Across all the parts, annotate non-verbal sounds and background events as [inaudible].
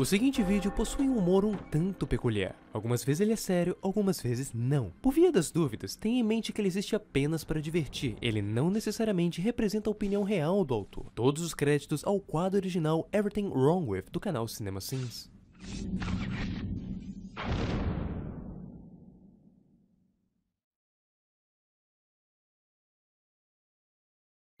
O seguinte vídeo possui um humor um tanto peculiar. Algumas vezes ele é sério, algumas vezes não. Por via das dúvidas, tenha em mente que ele existe apenas para divertir. Ele não necessariamente representa a opinião real do autor. Todos os créditos ao quadro original Everything Wrong With do canal Cinema Sims.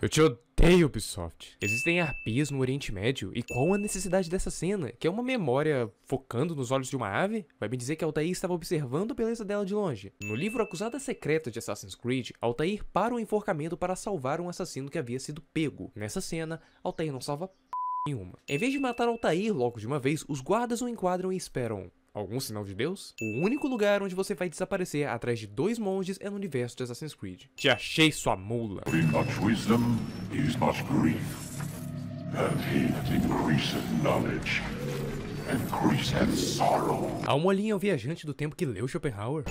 Eu te odeio, Ubisoft. Existem arpias no Oriente Médio, e qual a necessidade dessa cena? Que é uma memória focando nos olhos de uma ave? Vai me dizer que Altair estava observando a beleza dela de longe. No livro Acusada Secreta de Assassin's Creed, Altair para o enforcamento para salvar um assassino que havia sido pego. Nessa cena, Altair não salva nenhuma. Em vez de matar Altair logo de uma vez, os guardas o enquadram e esperam. Algum sinal de Deus? O único lugar onde você vai desaparecer atrás de dois monges é no universo de Assassin's Creed. Te achei sua mula. A uma olhinha o viajante do tempo que leu Schopenhauer.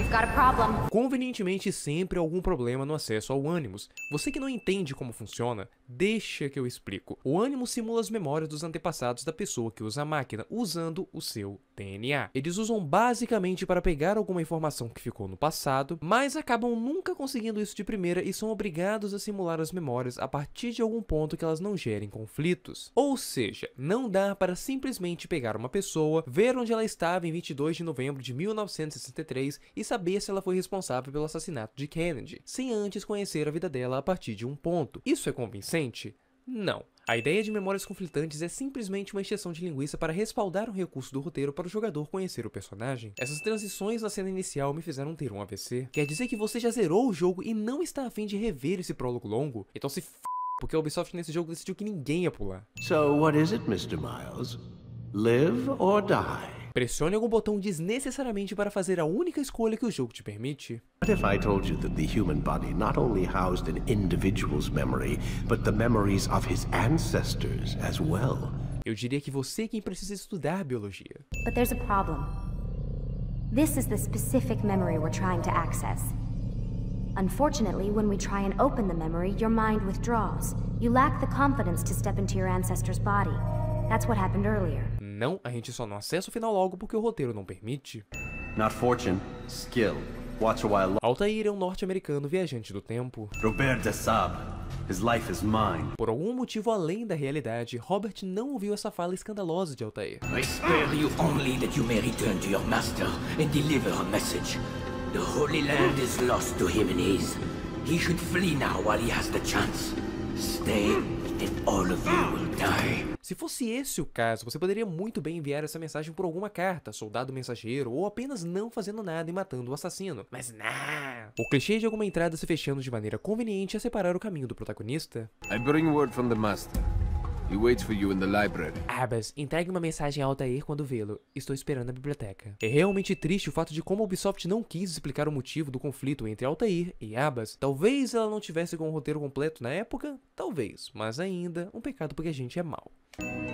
Convenientemente, sempre algum problema no acesso ao ânimos. Você que não entende como funciona, Deixa que eu explico. O ânimo simula as memórias dos antepassados da pessoa que usa a máquina, usando o seu DNA. Eles usam basicamente para pegar alguma informação que ficou no passado, mas acabam nunca conseguindo isso de primeira e são obrigados a simular as memórias a partir de algum ponto que elas não gerem conflitos. Ou seja, não dá para simplesmente pegar uma pessoa, ver onde ela estava em 22 de novembro de 1963 e saber se ela foi responsável pelo assassinato de Kennedy, sem antes conhecer a vida dela a partir de um ponto. Isso é convincente? inocente? Não. A ideia de memórias conflitantes é simplesmente uma exceção de linguiça para respaldar um recurso do roteiro para o jogador conhecer o personagem. Essas transições na cena inicial me fizeram ter um AVC. Quer dizer que você já zerou o jogo e não está afim de rever esse prólogo longo? Então se f... porque a Ubisoft nesse jogo decidiu que ninguém ia pular. So what is it, Mr. Miles? Live or die? Pressione algum botão desnecessariamente para fazer a única escolha que o jogo te permite. What if I told you that the human body not only housed an individual's memory, but the memories of his ancestors as well? Eu diria que você é quem precisa estudar biologia. But there's a problem. This is the specific memory we're trying to access. Unfortunately, when we try and open the memory, your mind withdraws. You lack the confidence to step into your ancestor's body. That's what happened earlier não, a gente só não acessa o final logo porque o roteiro não permite. Not fortune, skill. Watch a while. Altair é um norte-americano viajante do tempo. Robert Desab. His life is mine. Por algum motivo além da realidade, Robert não ouviu essa fala escandalosa de Altair. I spare you only that you may return to your master and deliver a message. The Holy Land is lost to He should flee now while he has the chance. Stay se fosse esse o caso, você poderia muito bem enviar essa mensagem por alguma carta, soldado mensageiro, ou apenas não fazendo nada e matando o assassino. Mas não! O clichê de alguma entrada se fechando de maneira conveniente a é separar o caminho do protagonista. I bring word from the master. He waits for you in the library. entregue uma mensagem a Altair quando vê-lo. Estou esperando a biblioteca. É realmente triste o fato de como a Ubisoft não quis explicar o motivo do conflito entre Altair e Abbas. Talvez ela não tivesse com o roteiro completo na época, talvez, mas ainda um pecado porque a gente é mal.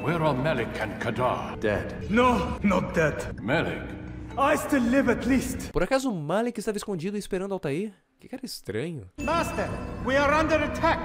Where are Malik and Kadar? Dead. No, not dead. Malik. I still live at least. Por acaso Malik estava escondido esperando Altair? Que cara estranho. Master, we are under attack.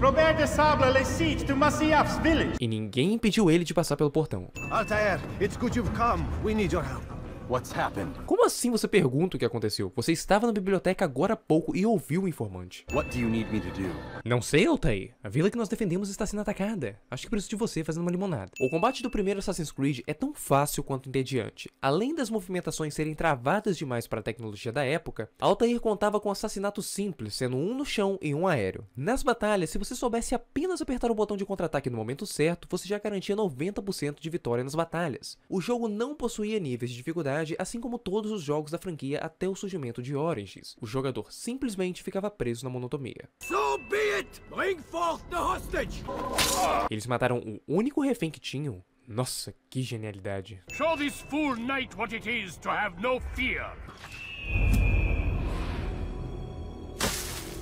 Robert de Sable lhe to Maciaf's village. E ninguém impediu ele de passar pelo portão. Altair, it's good you've come. We need your help. What's happened? Como assim você pergunta o que aconteceu? Você estava na biblioteca agora há pouco e ouviu o informante. What do you need me to do? Não sei, Altair. A vila que nós defendemos está sendo atacada. Acho que preciso de você fazendo uma limonada. O combate do primeiro Assassin's Creed é tão fácil quanto entediante. Além das movimentações serem travadas demais para a tecnologia da época, Altair contava com assassinatos simples, sendo um no chão e um aéreo. Nas batalhas, se você soubesse apenas apertar o botão de contra-ataque no momento certo, você já garantia 90% de vitória nas batalhas. O jogo não possuía níveis de dificuldade, assim como todos os jogos da franquia até o surgimento de Origins. O jogador simplesmente ficava preso na monotonia. So be hostage! Eles mataram o único refém que tinham. Nossa, que genialidade. Show this fool knight what it is to have no fear.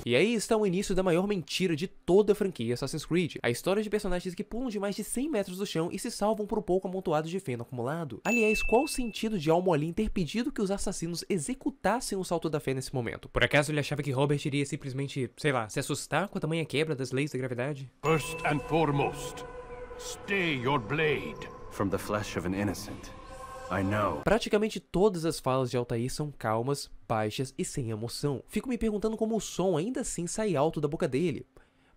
E aí está o início da maior mentira de toda a franquia Assassin's Creed, a história de personagens que pulam de mais de 100 metros do chão e se salvam por um pouco amontoado de feno acumulado. Aliás, qual o sentido de Al-Mualim ter pedido que os assassinos executassem o salto da fé nesse momento? Por acaso ele achava que Robert iria simplesmente, sei lá, se assustar com a tamanha quebra das leis da gravidade? First and foremost, stay your blade from the flesh of an innocent. Praticamente todas as falas de Altair são calmas, baixas e sem emoção. Fico me perguntando como o som ainda assim sai alto da boca dele.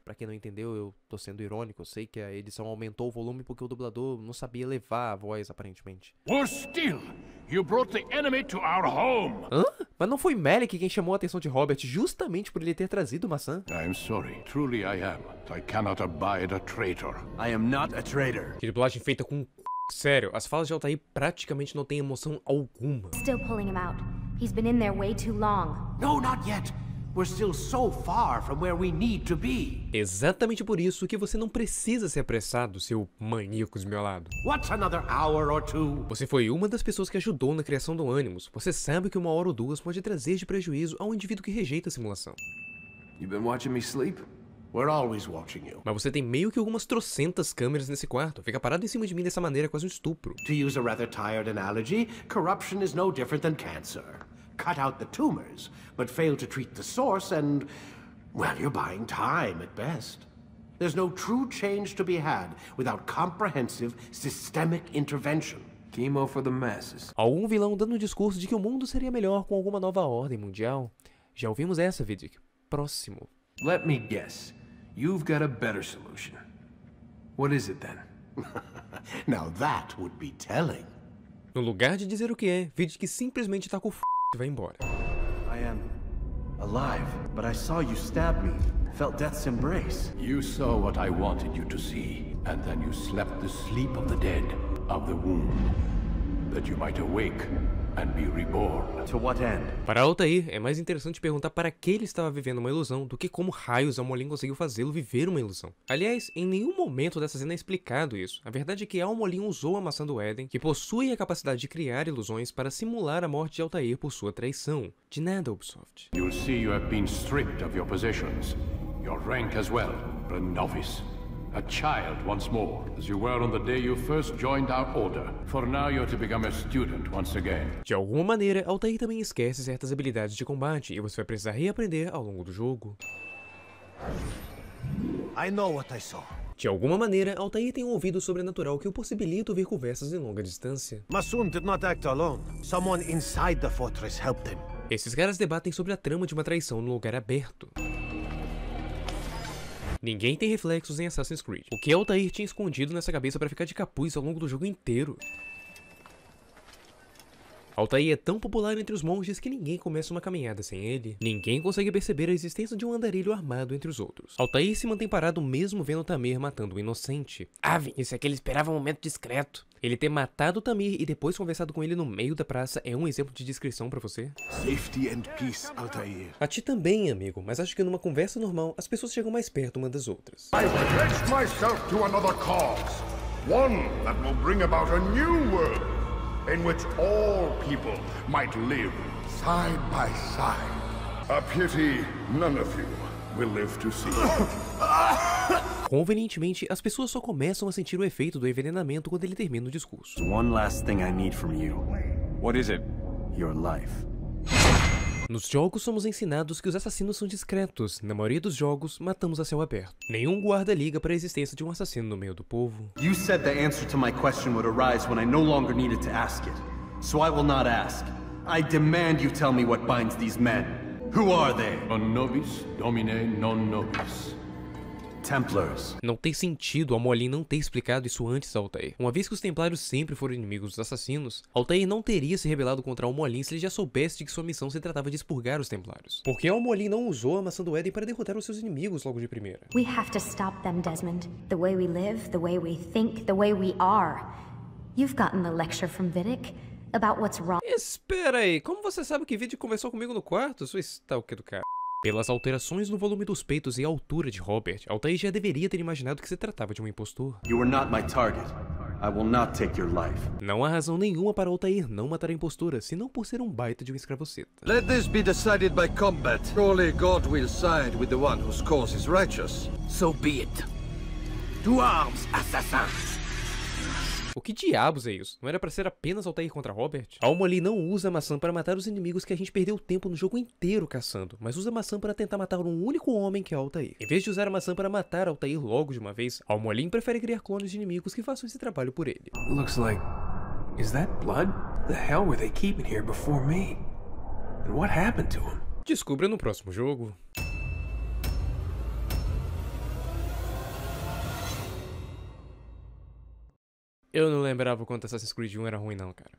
Pra quem não entendeu, eu tô sendo irônico, eu sei que a edição aumentou o volume porque o dublador não sabia levar a voz, aparentemente. Worse still, you brought the enemy to our home. Hã? Mas não foi Malik quem chamou a atenção de Robert justamente por ele ter trazido maçã? I'm sorry, truly I am. I cannot abide a traitor. I am not a traitor. Que dublagem feita com Sério, as falas de Altair praticamente não têm emoção alguma. Still pulling him out. He's been in there way too long. No, not yet. We're still so far from where we need to be. Exatamente por isso que você não precisa se apressar do seu maníaco esmiolado. What's another hour or two? Você foi uma das pessoas que ajudou na criação do Animus. Você sabe que uma hora ou duas pode trazer de prejuízo a um indivíduo que rejeita a simulação. You've been watching me sleep? We're always watching you. Mas você tem meio que algumas trocentas câmeras nesse quarto. Fica parado em cima de mim dessa maneira, é quase um estupro. To use a rather tired analogy, corruption is no different than cancer. Cut out the tumors, but fail to treat the source and well, you're buying time at best. There's no true change to be had without comprehensive systemic intervention. Chemo for the masses. Algum vilão dando o discurso de que o mundo seria melhor com alguma nova ordem mundial. Já ouvimos essa, Vidic. Próximo. Let me guess. You've got a better solution. What is it then? [laughs] Now that would be telling. No lugar de dizer o que é, vide que simplesmente tá com f e vai embora. I am alive, but I saw you stab me. Felt death's embrace. You saw what I wanted you to see, and then you slept the sleep of the dead, of the womb, that you might awake Para Altair, é mais interessante perguntar para que ele estava vivendo uma ilusão do que como raios Almolin conseguiu fazê-lo viver uma ilusão. Aliás, em nenhum momento dessa cena é explicado isso. A verdade é que Almolin usou a maçã do Éden, que possui a capacidade de criar ilusões para simular a morte de Altair por sua traição. De nada, Ubisoft. You'll see you have been stripped of your possessions, your rank as well, a novice a child once more, as you were on the day you first joined our order. For now you're to become a student once again. De alguma maneira, Altair também esquece certas habilidades de combate e você vai precisar reaprender ao longo do jogo. I know what I saw. De alguma maneira, Altair tem um ouvido sobrenatural que o possibilita ouvir conversas em longa distância. Masun did not act alone. Someone inside the fortress helped him. Esses caras debatem sobre a trama de uma traição no lugar aberto. Ninguém tem reflexos em Assassin's Creed. O que Altair tinha escondido nessa cabeça para ficar de capuz ao longo do jogo inteiro? Altair é tão popular entre os monges que ninguém começa uma caminhada sem ele. Ninguém consegue perceber a existência de um andarilho armado entre os outros. Altair se mantém parado mesmo vendo Tamir matando um inocente. Ave, isso é que ele esperava um momento discreto. Ele ter matado Tamir e depois conversado com ele no meio da praça é um exemplo de discrição para você? Safety and peace, Altair. A ti também, amigo, mas acho que numa conversa normal as pessoas chegam mais perto uma das outras. Eu me myself to another cause. One that will bring about a in which all people might live side by side. A pity none of you will live to see. Convenientemente, as pessoas só começam a sentir o efeito do envenenamento quando ele termina o discurso. One last thing I need from you. What is it? Your life. Nos jogos somos ensinados que os assassinos são discretos. Na maioria dos jogos, matamos a céu aberto. Nenhum guarda liga para a existência de um assassino no meio do povo. You said the answer to my question would arise when I no longer needed to ask it. So I will not ask. I demand you tell me what binds these men. Who are they? Non nobis, domine non nobis. Templars. Não tem sentido a Molin não ter explicado isso antes a Altair. Uma vez que os Templários sempre foram inimigos dos assassinos, Altair não teria se rebelado contra Almolin se ele já soubesse de que sua missão se tratava de expurgar os Templários. Porque Almolin não usou a maçã do Éden para derrotar os seus inimigos logo de primeira. We have to stop them, Desmond. The way we live, the way we think, the way we are. You've gotten the lecture from Vidic. About what's wrong. Espera aí, como você sabe que Vidic conversou comigo no quarto? Sua stalker do cara. Pelas alterações no volume dos peitos e altura de Robert, Altair já deveria ter imaginado que se tratava de um impostor. You are not my target. I will not take your life. Não há razão nenhuma para Altair não matar a impostora, senão por ser um baita de um escravoceta. Let this be decided by combat. Surely God will side with the one whose cause is righteous. So be it. To arms, assassins! O tipo, que diabos é isso? Não era para ser apenas Altair contra Robert? Alma não usa a maçã para matar os inimigos que a gente perdeu tempo no jogo inteiro caçando, mas usa a maçã para tentar matar um único homem que é Altair. Em vez de usar a maçã para matar Altair logo de uma vez, Almolin prefere criar clones de inimigos que façam esse trabalho por ele. Looks like Is that blood? The hell were they keeping here before me? And what happened to him? Descubra no próximo jogo. Eu não lembrava o quanto Assassin's Creed 1 era ruim, não, cara.